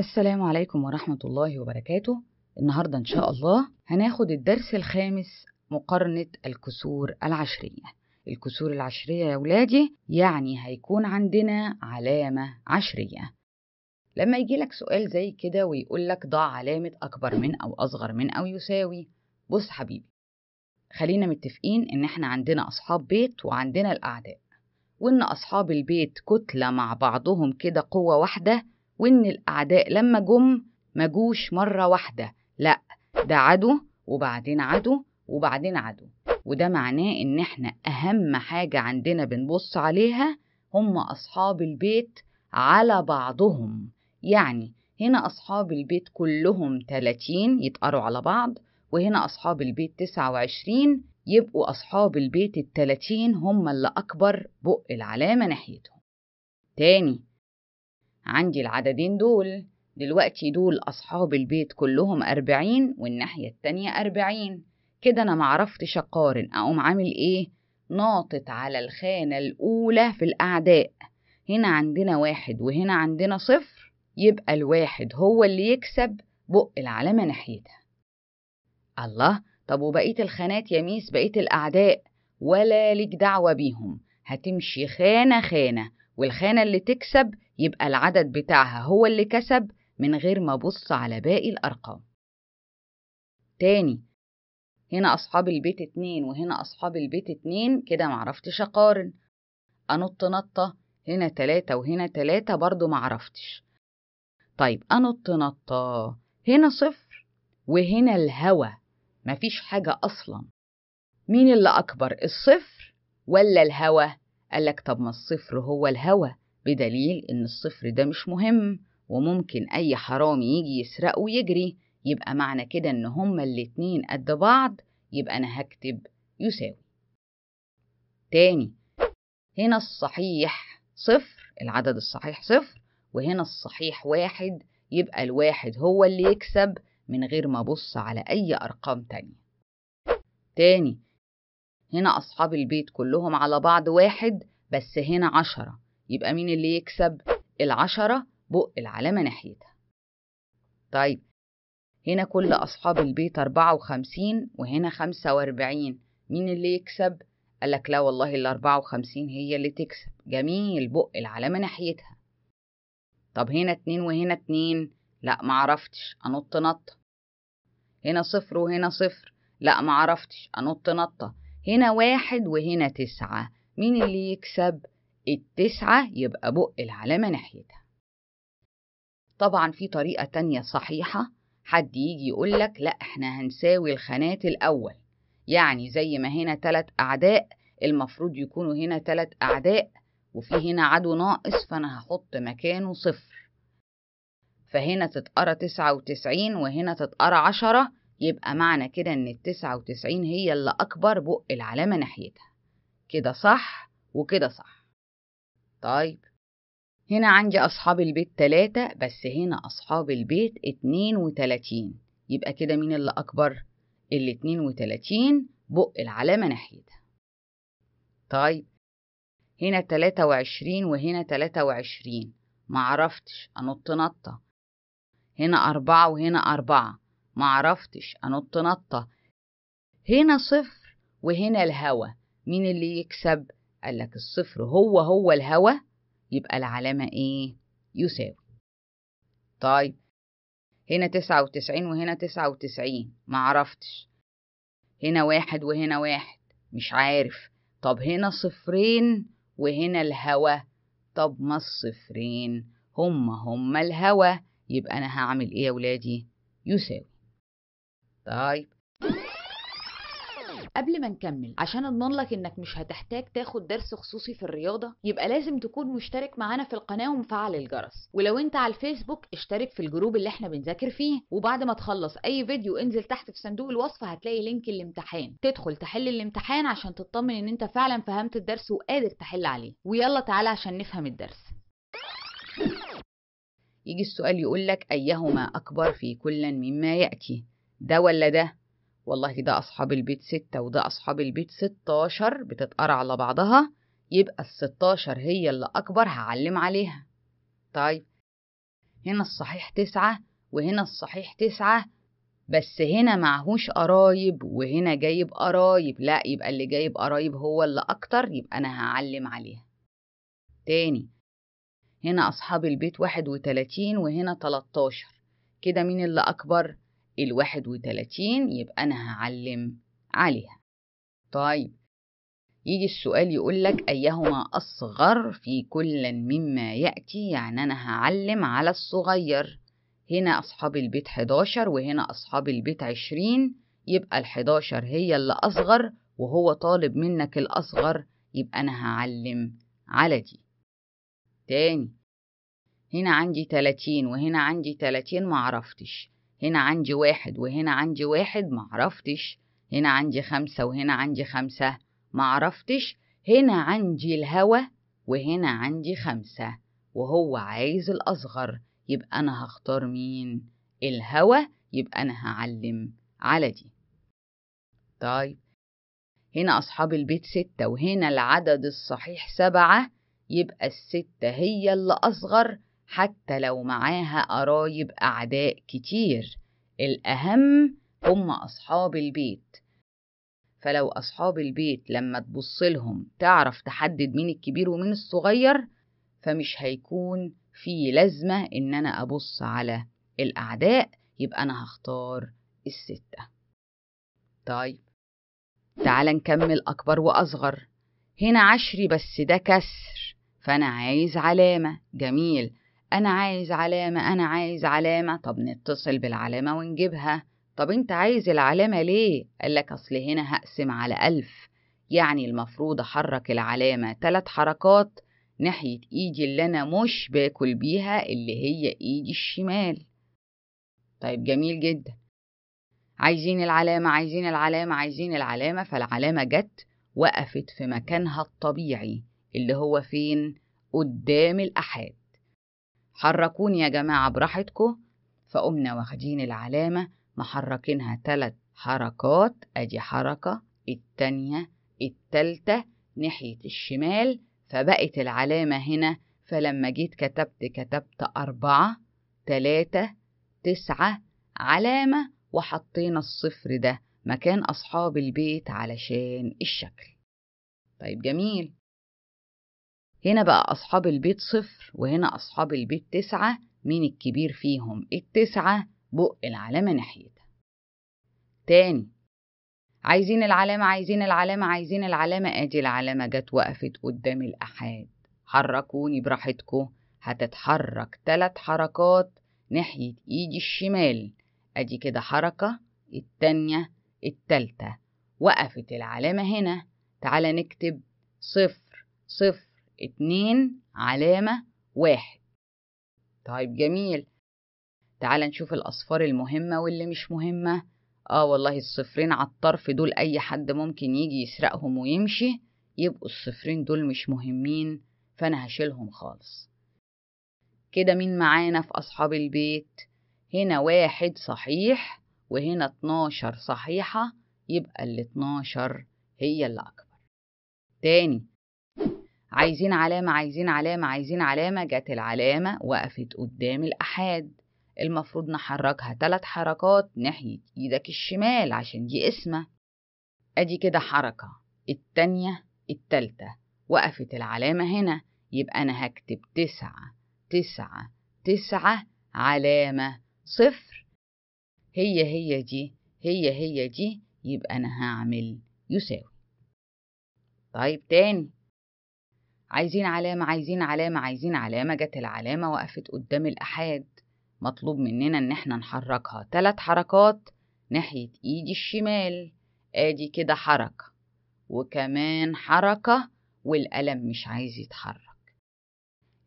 السلام عليكم ورحمة الله وبركاته النهاردة إن شاء الله هناخد الدرس الخامس مقارنة الكسور العشرية الكسور العشرية يا ولادي يعني هيكون عندنا علامة عشرية لما يجي لك سؤال زي كده ويقول لك ضع علامة أكبر من أو أصغر من أو يساوي بص حبيبي خلينا متفقين إن إحنا عندنا أصحاب بيت وعندنا الأعداء وإن أصحاب البيت كتلة مع بعضهم كده قوة واحدة وإن الأعداء لما جم مجوش مرة واحدة لأ ده عدو وبعدين عدو وبعدين عدو وده معناه إن إحنا أهم حاجة عندنا بنبص عليها هم أصحاب البيت على بعضهم يعني هنا أصحاب البيت كلهم 30 يتقروا على بعض وهنا أصحاب البيت 29 يبقوا أصحاب البيت التلاتين هم اللي أكبر بق العلامة ناحيتهم تاني عندي العددين دول دلوقتي دول أصحاب البيت كلهم أربعين والناحية التانية أربعين كده أنا معرفتش أقارن أقوم عامل إيه؟ ناطط على الخانة الأولى في الأعداء هنا عندنا واحد وهنا عندنا صفر يبقى الواحد هو اللي يكسب بق العلامة ناحيتها الله طب وبقية الخانات يا ميس بقية الأعداء ولا لك دعوة بيهم هتمشي خانة خانة والخانة اللي تكسب يبقى العدد بتاعها هو اللي كسب من غير ما أبص على باقي الأرقام تاني هنا أصحاب البيت اتنين وهنا أصحاب البيت اتنين كده معرفتش أقارن أنط نطة هنا تلاتة وهنا تلاتة برضو معرفتش طيب أنط نطة هنا صفر وهنا الهوا مفيش حاجة أصلا مين اللي أكبر الصفر ولا الهوا قال لك طب ما الصفر هو الهوى بدليل إن الصفر ده مش مهم وممكن أي حرامي يجي يسرق ويجري يبقى معنى كده إن هما الاتنين قد بعض يبقى أنا هكتب يساوي تاني هنا الصحيح صفر العدد الصحيح صفر وهنا الصحيح واحد يبقى الواحد هو اللي يكسب من غير ما أبص على أي أرقام تانية تاني هنا أصحاب البيت كلهم على بعض واحد بس هنا عشرة يبقى مين اللي يكسب؟ العشرة بق العلامة ناحيتها طيب هنا كل أصحاب البيت أربعة وخمسين وهنا خمسة وأربعين مين اللي يكسب؟ قالك لا والله الأربعة وخمسين هي اللي تكسب جميل بق العلامة ناحيتها طب هنا اتنين وهنا اتنين لا معرفتش أنط نطة هنا صفر وهنا صفر لا معرفتش أنط نطة هنا واحد وهنا تسعة مين اللي يكسب؟ التسعة يبقى بق العلامة ناحيتها طبعا في طريقة تانية صحيحة حد يجي يقولك لا احنا هنساوي الخانات الأول يعني زي ما هنا تلات أعداء المفروض يكونوا هنا تلات أعداء وفي هنا عدو ناقص فأنا هحط مكانه صفر فهنا تتقرى تسعة وتسعين وهنا تتقرى عشرة يبقى معنى كده إن التسعة وتسعين هي اللي أكبر بق العلامة ناحيتها كده صح وكده صح طيب هنا عندي أصحاب البيت تلاتة بس هنا أصحاب البيت اتنين وتلاتين يبقى كده مين اللي أكبر؟ اللي اتنين وتلاتين بق العلامة ناحيتها طيب هنا تلاتة وعشرين وهنا تلاتة وعشرين معرفتش أنط نطة هنا أربعة وهنا أربعة معرفتش أنط نطة هنا صفر وهنا الهوا مين اللي يكسب قال لك الصفر هو هو الهوا يبقى العلامة إيه يساوي طيب هنا تسعة وتسعين وهنا تسعة وتسعين معرفتش هنا واحد وهنا واحد مش عارف طب هنا صفرين وهنا الهوا طب ما الصفرين هما هما الهوا يبقى أنا هعمل إيه يا ولادي يساوي طيب قبل ما نكمل عشان اضمن لك انك مش هتحتاج تاخد درس خصوصي في الرياضه يبقى لازم تكون مشترك معانا في القناه ومفعل الجرس ولو انت على الفيسبوك اشترك في الجروب اللي احنا بنذاكر فيه وبعد ما تخلص اي فيديو انزل تحت في صندوق الوصف هتلاقي لينك الامتحان تدخل تحل الامتحان عشان تطمن ان انت فعلا فهمت الدرس وقادر تحل عليه ويلا تعالى عشان نفهم الدرس يجي السؤال يقول لك ايهما اكبر في كل مما ياتي ده ولا ده والله ده أصحاب البيت ستة وده أصحاب البيت ستاشر بتتقرع على بعضها يبقى الستاشر هي اللي أكبر هعلم عليها طيب هنا الصحيح تسعة وهنا الصحيح تسعة بس هنا معهوش قرايب وهنا جايب قرايب لا يبقى اللي جايب قرايب هو اللي أكتر يبقى أنا هعلم عليها تاني هنا أصحاب البيت واحد وتلاتين وهنا تلاتاشر كده مين اللي أكبر؟ الواحد وتلاتين يبقى أنا هعلم عليها طيب يجي السؤال يقولك أيهما أصغر في كل مما يأتي يعني أنا هعلم على الصغير هنا أصحاب البيت حداشر وهنا أصحاب البيت عشرين يبقى الحداشر هي اللي أصغر وهو طالب منك الأصغر يبقى أنا هعلم على دي تاني هنا عندي تلاتين وهنا عندي تلاتين معرفتش هنا عندي واحد وهنا عندي واحد معرفتش هنا عندي خمسة وهنا عندي خمسة معرفتش هنا عندي الهوا وهنا عندي خمسة وهو عايز الأصغر يبقى أنا هختار مين؟ الهوا يبقى أنا هعلم على دي طيب هنا أصحاب البيت ستة وهنا العدد الصحيح سبعة يبقى الستة هي اللي أصغر حتى لو معاها قرايب أعداء كتير الأهم هم أصحاب البيت فلو أصحاب البيت لما تبص لهم تعرف تحدد مين الكبير ومين الصغير فمش هيكون في لازمة إن أنا أبص على الأعداء يبقى أنا هختار الستة طيب تعال نكمل أكبر وأصغر هنا عشري بس ده كسر فأنا عايز علامة جميل أنا عايز علامة أنا عايز علامة طب نتصل بالعلامة ونجيبها طب أنت عايز العلامة ليه؟ قال لك أصل هنا هقسم على ألف يعني المفروض أحرك العلامة تلات حركات ناحية إيدي اللي أنا مش باكل بيها اللي هي إيدي الشمال طيب جميل جدا عايزين العلامة عايزين العلامة عايزين العلامة فالعلامة جت وقفت في مكانها الطبيعي اللي هو فين؟ قدام الأحاد حركوني يا جماعة براحتكم فقمنا واخدين العلامة محركينها تلات حركات أدي حركة التانية التالتة ناحية الشمال فبقت العلامة هنا فلما جيت كتبت كتبت أربعة تلاتة تسعة علامة وحطينا الصفر ده مكان أصحاب البيت علشان الشكل طيب جميل هنا بقى أصحاب البيت صفر وهنا أصحاب البيت تسعة مين الكبير فيهم التسعة بق العلامة ناحيتها تاني عايزين العلامة عايزين العلامة عايزين العلامة أدي العلامة جت وقفت قدام الأحاد حركوني براحتكو هتتحرك تلات حركات ناحية إيدي الشمال أدي كده حركة التانية التالتة وقفت العلامة هنا تعالى نكتب صفر صفر اتنين علامة واحد طيب جميل تعال نشوف الأصفار المهمة واللي مش مهمة آه والله الصفرين على الطرف دول أي حد ممكن يجي يسرقهم ويمشي يبقوا الصفرين دول مش مهمين فأنا هشيلهم خالص كده مين معانا في أصحاب البيت؟ هنا واحد صحيح وهنا اتناشر صحيحة يبقى الاتناشر هي اللي أكبر تاني عايزين علامة عايزين علامة عايزين علامة جت العلامة وقفت قدام الأحاد المفروض نحركها تلات حركات ناحية إيدك الشمال عشان دي اسمة أدي كده حركة التانية التالتة وقفت العلامة هنا يبقى أنا هكتب تسعة تسعة تسعة علامة صفر هي هي دي هي هي دي يبقى أنا هعمل يساوي طيب تاني عايزين علامة عايزين علامة عايزين علامة جت العلامة وقفت قدام الأحاد مطلوب مننا إن إحنا نحركها تلات حركات ناحية إيدي الشمال آدي كده حركة وكمان حركة والقلم مش عايز يتحرك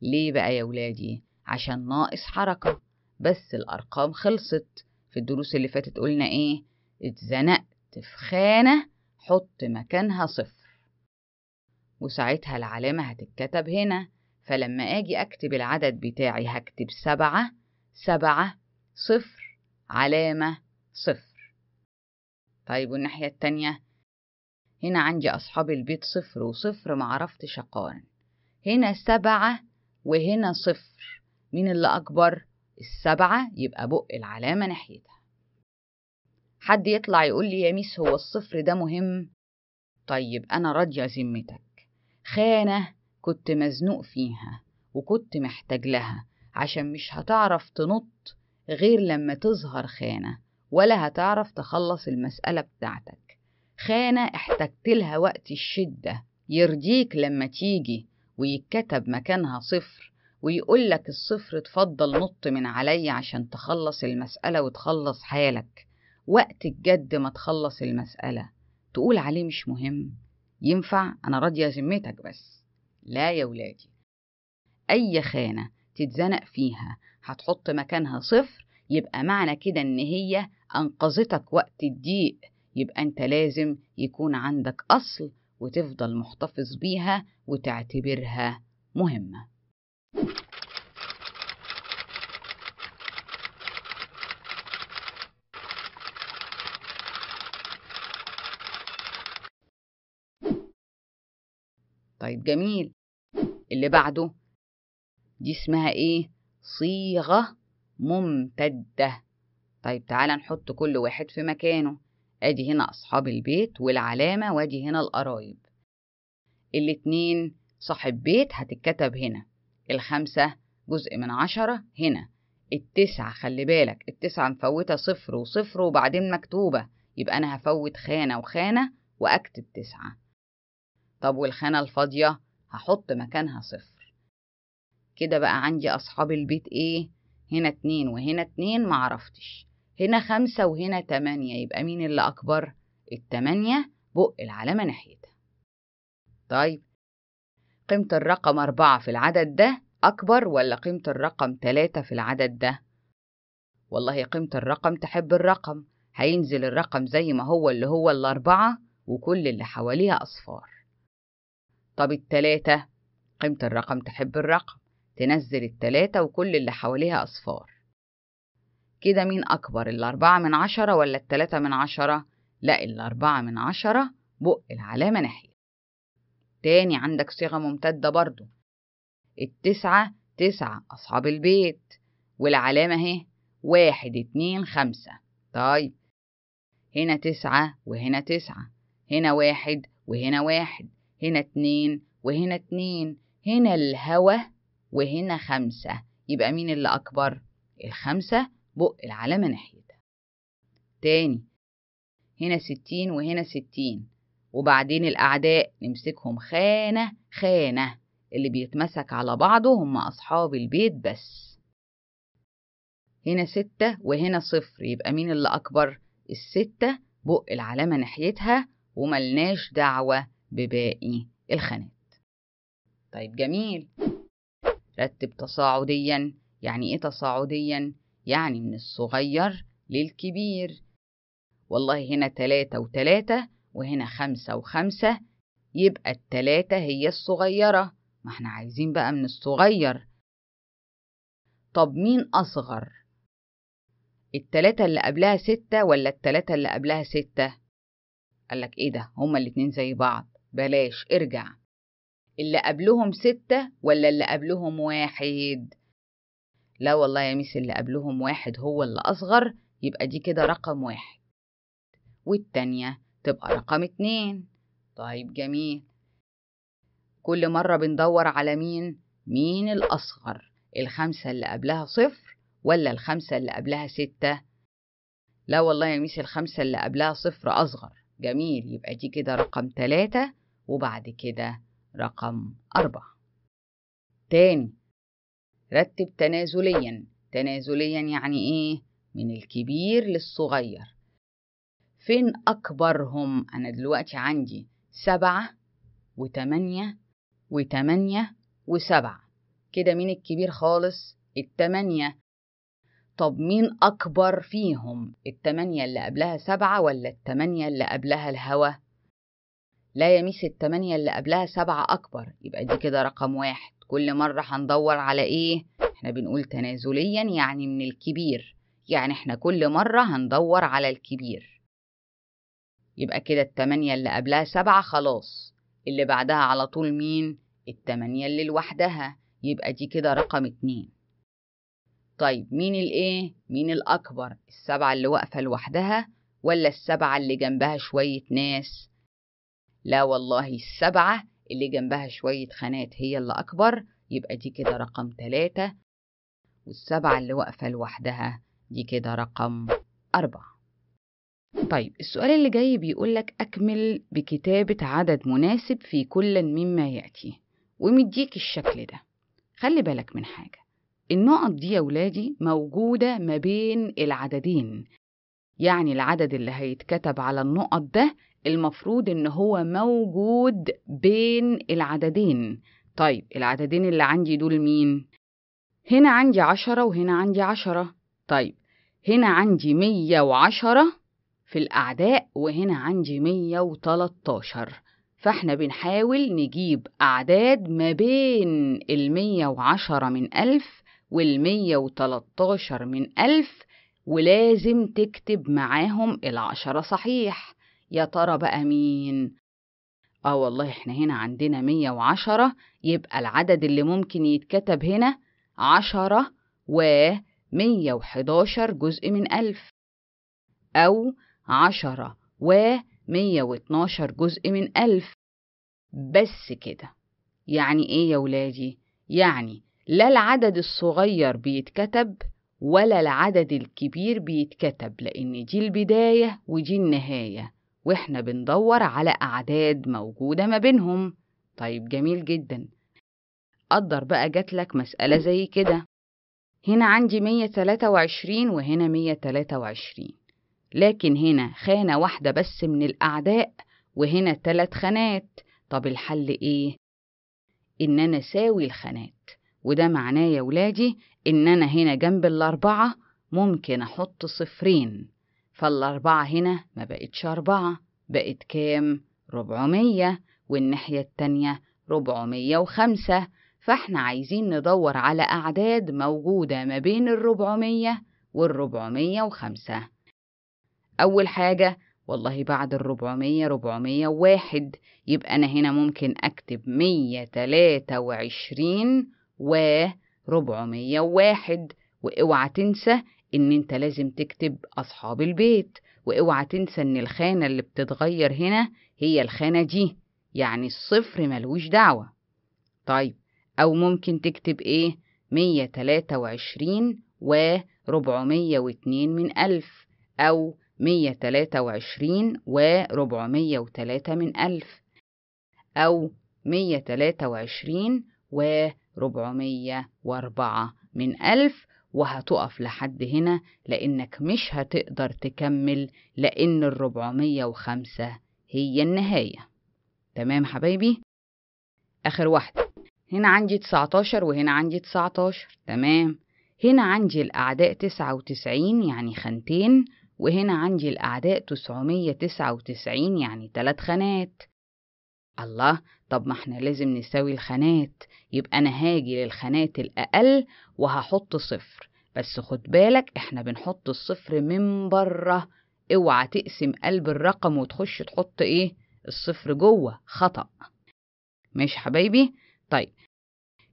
ليه بقى يا ولادي؟ عشان ناقص حركة بس الأرقام خلصت في الدروس اللي فاتت قلنا إيه؟ اتزنقت في خانة حط مكانها صفر وساعتها العلامة هتتكتب هنا فلما أجي أكتب العدد بتاعي هكتب سبعة سبعة صفر علامة صفر طيب والناحية التانية هنا عندي أصحاب البيت صفر وصفر معرفتش أقارن هنا سبعة وهنا صفر مين اللي أكبر؟ السبعة يبقى بق العلامة ناحيتها حد يطلع يقول لي يا ميس هو الصفر ده مهم؟ طيب أنا راضية ذمتك خانة كنت مزنوق فيها وكنت محتاج لها عشان مش هتعرف تنط غير لما تظهر خانة ولا هتعرف تخلص المسألة بتاعتك خانة احتجت لها وقت الشدة يرضيك لما تيجي ويتكتب مكانها صفر ويقولك الصفر اتفضل نط من عليا عشان تخلص المسألة وتخلص حالك وقت الجد ما تخلص المسألة تقول عليه مش مهم ينفع أنا راضية ذمتك بس لا يا ولادي أي خانة تتزنق فيها هتحط مكانها صفر يبقى معنى كده إن هي أنقذتك وقت الضيق يبقى أنت لازم يكون عندك أصل وتفضل محتفظ بيها وتعتبرها مهمه طيب جميل اللي بعده دي اسمها ايه صيغة ممتدة طيب تعالى نحط كل واحد في مكانه ادي هنا اصحاب البيت والعلامة وادي هنا القرايب الاتنين صاحب بيت هتتكتب هنا الخمسة جزء من عشرة هنا التسعة خلي بالك التسعة مفوتة صفر وصفر وبعدين مكتوبة يبقى أنا هفوت خانة وخانة وأكتب تسعة طب والخانة الفاضية هحط مكانها صفر كده بقى عندي أصحاب البيت إيه هنا اتنين وهنا اتنين معرفتش هنا خمسة وهنا تمانية يبقى مين اللي أكبر التمانية بق العلامة ناحيتها طيب قيمة الرقم أربعة في العدد ده أكبر ولا قيمة الرقم تلاتة في العدد ده؟ والله قيمة الرقم تحب الرقم هينزل الرقم زي ما هو اللي هو الأربعة وكل اللي حواليها أصفار طب التلاتة قيمة الرقم تحب الرقم تنزل التلاتة وكل اللي حواليها أصفار كده مين أكبر الأربعة من عشرة ولا التلاتة من عشرة؟ لا الأربعة من عشرة بق العلامة ناحية تاني عندك صيغة ممتدة برضو التسعة تسعة أصحاب البيت والعلامة اهي واحد اتنين خمسة طيب هنا تسعة وهنا تسعة هنا واحد وهنا واحد هنا اتنين وهنا اتنين هنا الهوا وهنا خمسة يبقى مين اللي أكبر؟ الخمسة بق العلامة ناحيتها تاني هنا ستين وهنا ستين وبعدين الأعداء نمسكهم خانة خانة اللي بيتمسك على بعضه هم أصحاب البيت بس هنا ستة وهنا صفر يبقى مين اللي أكبر؟ الستة بق العلامة ناحيتها وملناش دعوة بباقي الخانات طيب جميل رتب تصاعديا يعني ايه تصاعديا يعني من الصغير للكبير والله هنا تلاتة وتلاتة وهنا خمسة وخمسة يبقى التلاتة هي الصغيرة ما احنا عايزين بقى من الصغير طب مين أصغر؟ التلاتة اللي قبلها ستة ولا التلاتة اللي قبلها ستة؟ قالك ايه ده هما الاتنين زي بعض بلاش ارجع اللي قبلهم ستة ولا اللي قبلهم واحد لا والله يا ميس اللي قبلهم واحد هو اللي أصغر يبقى دي كده رقم واحد والتانية تبقى رقم اتنين طيب جميل كل مرة بندور على مين مين الأصغر الخمسة اللي قبلها صفر ولا الخمسة اللي قبلها ستة لا والله يا ميس الخمسة اللي قبلها صفر أصغر جميل يبقى دي كده رقم تلاتة وبعد كده رقم أربعة تاني رتب تنازليا تنازليا يعني إيه؟ من الكبير للصغير فين أكبرهم؟ أنا دلوقتي عندي سبعة وتمانية وتمانية وسبعة كده مين الكبير خالص؟ التمانية طب مين أكبر فيهم؟ التمانية اللي قبلها سبعة ولا التمانية اللي قبلها الهوا؟ لا يميس التمانية اللي قبلها سبعة أكبر يبقى دي كده رقم واحد كل مرة هندور على إيه؟ إحنا بنقول تنازليا يعني من الكبير يعني إحنا كل مرة هندور على الكبير يبقى كده التمانية اللي قبلها سبعة خلاص اللي بعدها على طول مين؟ التمانية اللي لوحدها يبقى دي كده رقم اتنين طيب مين الإيه؟ مين الأكبر؟ السبعة اللي واقفة لوحدها ولا السبعة اللي جنبها شوية ناس؟ لا والله السبعة اللي جنبها شوية خانات هي اللي أكبر يبقى دي كده رقم تلاتة والسبعة اللي واقفة لوحدها دي كده رقم أربعة طيب السؤال اللي جاي بيقول لك أكمل بكتابة عدد مناسب في كل مما يأتي ومديك الشكل ده خلي بالك من حاجة النقط دي يا ولادي موجودة ما بين العددين يعني العدد اللي هيتكتب على النقط ده المفروض ان هو موجود بين العددين طيب العددين اللي عندي دول مين هنا عندي عشرة وهنا عندي عشرة طيب هنا عندي مية وعشرة في الأعداء وهنا عندي مية وتلاتاشر فاحنا بنحاول نجيب أعداد ما بين المية وعشرة من ألف والمية وتلاتاشر من ألف ولازم تكتب معاهم العشرة صحيح يا ترى بقى مين اه والله احنا هنا عندنا مية وعشرة يبقى العدد اللي ممكن يتكتب هنا عشرة و مية وحداشر جزء من ألف أو عشرة و مية واتناشر جزء من ألف بس كده يعني إيه يا ولادي؟ يعني لا العدد الصغير بيتكتب ولا العدد الكبير بيتكتب لأن دي البداية ودي النهاية واحنا بندور على أعداد موجودة ما بينهم طيب جميل جدا قدر بقى جاتلك مسألة زي كده هنا عندي 123 وهنا 123 لكن هنا خانة واحدة بس من الأعداء وهنا تلات خانات طب الحل إيه؟ إن أنا ساوي الخانات وده معناه يا ولادي إن أنا هنا جنب الأربعة ممكن أحط صفرين فالأربعة هنا ما بقتش أربعة بقت كام؟ ربعمية والناحية التانية ربعمية وخمسة فاحنا عايزين ندور على أعداد موجودة ما بين الربعمية والربعمية وخمسة أول حاجة والله بعد الربعمية ربعمية واحد يبقى أنا هنا ممكن أكتب مية تلاتة وعشرين وربعمية واحد واوعى تنسى ان انت لازم تكتب اصحاب البيت واوعى تنسى ان الخانة اللي بتتغير هنا هي الخانة دي يعني الصفر ملوش دعوة طيب او ممكن تكتب ايه 123 و 402 من ألف أو 123 و 403 من ألف أو 123 و 404 من ألف وهتقف لحد هنا لأنك مش هتقدر تكمل لأن الربعمية وخمسة هي النهاية تمام حبايبي؟ آخر واحدة هنا عندي 19 وهنا عندي 19 تمام هنا عندي الأعداء 99 يعني خانتين وهنا عندي الأعداء 999 يعني تلات خانات الله طب ما احنا لازم نساوي الخانات يبقى أنا هاجي للخانات الأقل وهحط صفر بس خد بالك احنا بنحط الصفر من بره اوعى تقسم قلب الرقم وتخش تحط ايه الصفر جوه خطأ ماشي حبايبي طيب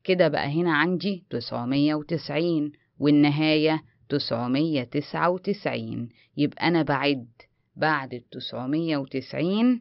كده بقى هنا عندي 990 والنهاية 999 يبقى أنا بعد بعد ال 990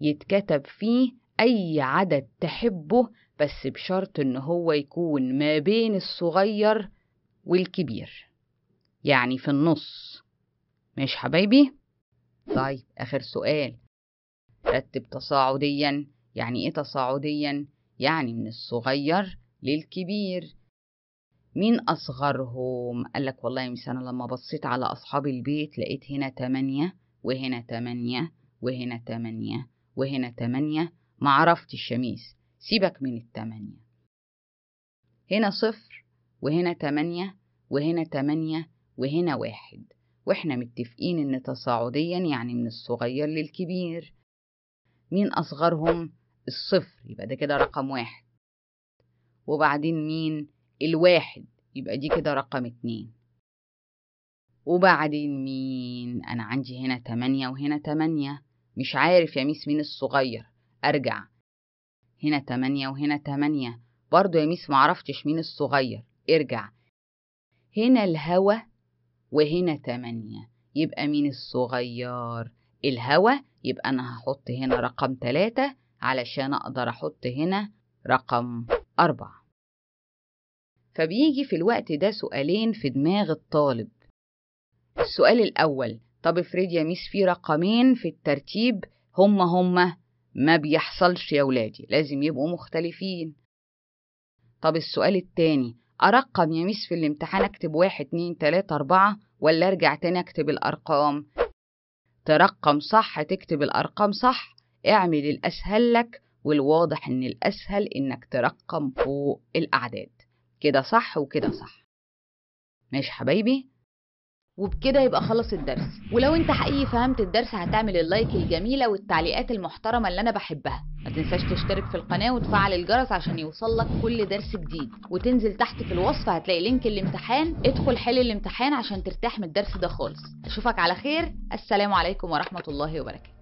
يتكتب فيه أي عدد تحبه بس بشرط إن هو يكون ما بين الصغير والكبير يعني في النص مش حبايبي؟ طيب آخر سؤال رتب تصاعديا يعني إيه تصاعديا؟ يعني من الصغير للكبير مين أصغرهم؟ قالك والله مش أنا لما بصيت على أصحاب البيت لقيت هنا تمانية وهنا تمانية وهنا تمانية وهنا تمانية عرفت الشميس سيبك من التمانية هنا صفر وهنا تمانية وهنا تمانية وهنا واحد واحنا متفقين ان تصاعديا يعني من الصغير للكبير مين اصغرهم الصفر يبقى ده كده رقم واحد وبعدين مين الواحد يبقى دي كده رقم اتنين وبعدين مين أنا عندي هنا تمانية وهنا تمانية مش عارف يا ميس مين الصغير أرجع هنا تمانية وهنا تمانية برضو يا ميس معرفتش مين الصغير ارجع هنا الهوا وهنا تمانية يبقى مين الصغير الهوا يبقى أنا هحط هنا رقم تلاتة علشان أقدر أحط هنا رقم أربعة فبيجي في الوقت ده سؤالين في دماغ الطالب السؤال الأول طب افرض يا ميس في رقمين في الترتيب هما هما ما بيحصلش يا ولادي لازم يبقوا مختلفين طب السؤال التاني أرقم يا ميس في الامتحان أكتب واحد اتنين تلاتة أربعة ولا أرجع تاني أكتب الأرقام ترقم صح تكتب الأرقام صح اعمل الأسهل لك والواضح إن الأسهل إنك ترقم فوق الأعداد كده صح وكده صح ماشي حبايبي وبكده يبقى خلص الدرس ولو انت حقيقي فهمت الدرس هتعمل اللايك الجميله والتعليقات المحترمه اللي انا بحبها ما تنساش تشترك في القناه وتفعل الجرس عشان يوصلك كل درس جديد وتنزل تحت في الوصف هتلاقي لينك الامتحان ادخل حل الامتحان عشان ترتاح من الدرس ده خالص اشوفك على خير السلام عليكم ورحمه الله وبركاته